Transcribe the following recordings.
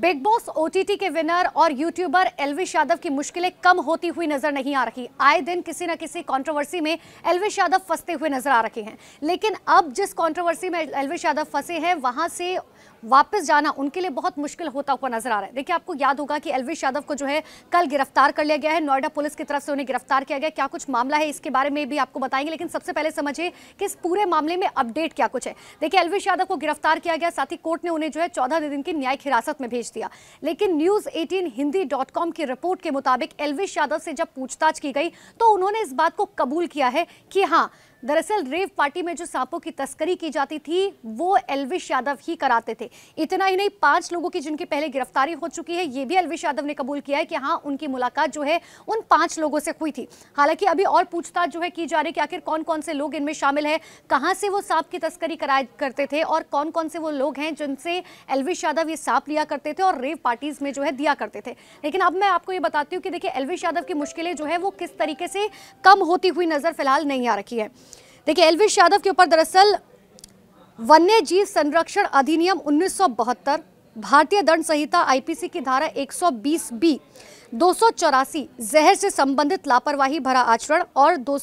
big boss OTT के winner और YouTuber Elvish Yadav की मुश्किलें कम होती हुई नजर नहीं आ रही आए दिन किसी न किसी कंट्रोवर्सी में एलविश यादव फंसते हुए नजर आ रहे हैं लेकिन अब जिस कंट्रोवर्सी में एलविश यादव फंसे हैं वहां से वापस जाना उनके लिए बहुत मुश्किल होता हुआ नजर आ रहा है देखिए आपको याद होगा कि एलविश यादव को जो है कल गिरफ्तार कर लिया गया है नोएडा पुलिस की तरफ से उन्हें गिरफ्तार किया गया क्या कुछ मामला है इसके बारे में भी आपको बताएंगे लेकिन सबसे पहले समझिए कि इस पूरे मामले में अपडेट क्या कुछ है देखिए एलविश यादव को गिरफ्तार किया गया साथ ही कोर्ट ने उन्हें जो है चौदह दिन की न्यायिक हिरासत में भेज भेज दिया लेकिन news eighteen Hindi dot com की रिपोर्ट के मुताबिक एलविश यादव से जब पूछताछ की गई तो उन्होंने इस बात को कबूल किया है कि हाँ दरअसल रेव पार्टी में जो सांपों की तस्करी की जाती थी वो एलविश यादव ही कराते थे इतना ही नहीं पांच लोगों की जिनकी पहले गिरफ्तारी हो चुकी है ये भी एलविश यादव ने कबूल किया है कि हाँ उनकी मुलाकात जो है उन पांच लोगों से हुई थी हालांकि अभी और पूछताछ जो है की जा रही कि आखिर कौन कौन से लोग इनमें शामिल है कहाँ से वो सांप की तस्करी कराए करते थे और कौन कौन से वो लोग हैं जिनसे एलविश यादव ये सांप लिया करते थे और रेव पार्टीज में जो है दिया करते थे लेकिन अब मैं आपको ये बताती हूँ कि देखिए एलविश यादव की मुश्किलें जो है वो किस तरीके से कम होती हुई नजर फिलहाल नहीं आ रखी है देखिए एलविश यादव के ऊपर दरअसल वन्य जीव संरक्षण अधिनियम 1972 भारतीय दंड संहिता आईपीसी की धारा 120 बी दो जहर से संबंधित लापरवाही भरा आचरण और दो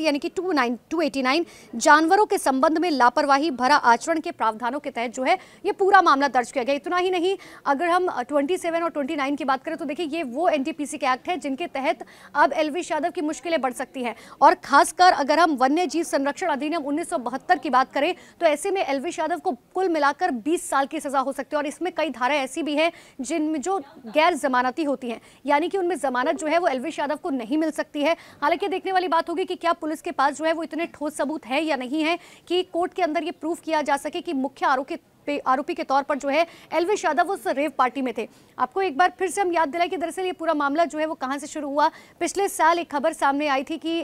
यानी कि 289 जानवरों के संबंध में लापरवाही भरा आचरण के प्रावधानों के तहत जो है ये पूरा मामला दर्ज किया गया इतना ही नहीं अगर हम 27 और 29 की बात करें तो देखिए ये वो एनटीपीसी के एक्ट है जिनके तहत अब वी यादव की मुश्किलें बढ़ सकती हैं और खासकर अगर हम वन्य जीव संरक्षण अधिनियम उन्नीस की बात करें तो ऐसे में एलवेश यादव को कुल मिलाकर बीस साल की सजा हो सकती है और इसमें कई धाराएं ऐसी भी हैं जिनमें जो गैर जमानती होती हैं यानी कि उनमें जमानत जो है वो एलवेश यादव को नहीं मिल सकती है हालांकि देखने वाली बात होगी कि क्या पुलिस के पास जो है वो इतने ठोस सबूत है या नहीं है कि कोर्ट के अंदर ये प्रूफ किया जा सके कि मुख्य आरोपी पे आरोपी के तौर पर जो है एलवेश यादव उस रेव पार्टी में थे आपको एक बार फिर से हम याद दिलाए कि दरअसल ये पूरा मामला जो है वो कहाँ से शुरू हुआ पिछले साल एक खबर सामने आई थी कि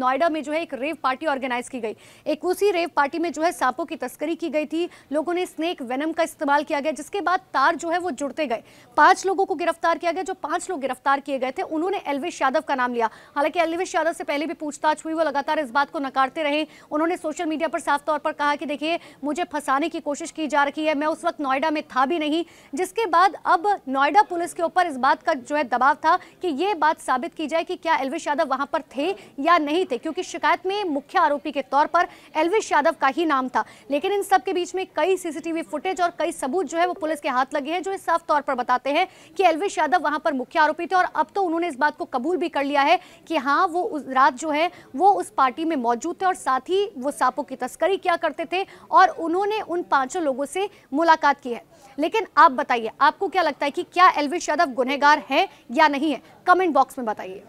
नोएडा में जो है एक रेव पार्टी ऑर्गेनाइज की गई एक उसी रेव पार्टी में जो है सांपों की तस्करी की गई थी लोगों ने स्नेक वेनम का इस्तेमाल किया गया जिसके बाद तार जो है वो जुड़ते गए पांच लोगों को गिरफ्तार किया गया जो पांच लोग गिरफ्तार किए गए थे उन्होंने एलवेश यादव का नाम लिया हालांकि एलवेश यादव से पहले भी पूछताछ हुई वो लगातार इस बात को नकारते रहे उन्होंने सोशल मीडिया पर साफ तौर पर कहा कि देखिए मुझे फंसाने की कोशिश की जा रही रखी है मैं उस वक्त नोएडा में था भी नहीं जिसके बाद अब नोएडा पुलिस के ऊपर इस बात का जो है दबाव था कि ये बात साबित की जाए कि क्या एलविश यादव वहां पर थे या नहीं थे क्योंकि शिकायत में मुख्य आरोपी के तौर पर एलविश यादव का ही नाम था लेकिन इन सब के बीच में कई सीसीटीवी फुटेज और कई सबूत जो है वो पुलिस के हाथ लगे हैं जो इस साफ तौर पर बताते हैं कि एलविश यादव वहां पर मुख्य आरोपी थे और अब तो उन्होंने इस बात को कबूल भी कर लिया है कि हाँ वो उस रात जो है वो उस पार्टी में मौजूद थे और साथ ही वो सांपों की तस्करी क्या करते थे और उन्होंने उन पांचों लोगों से से मुलाकात की है लेकिन आप बताइए आपको क्या लगता है कि क्या एलविश यादव गुनहगार है या नहीं है कमेंट बॉक्स में बताइए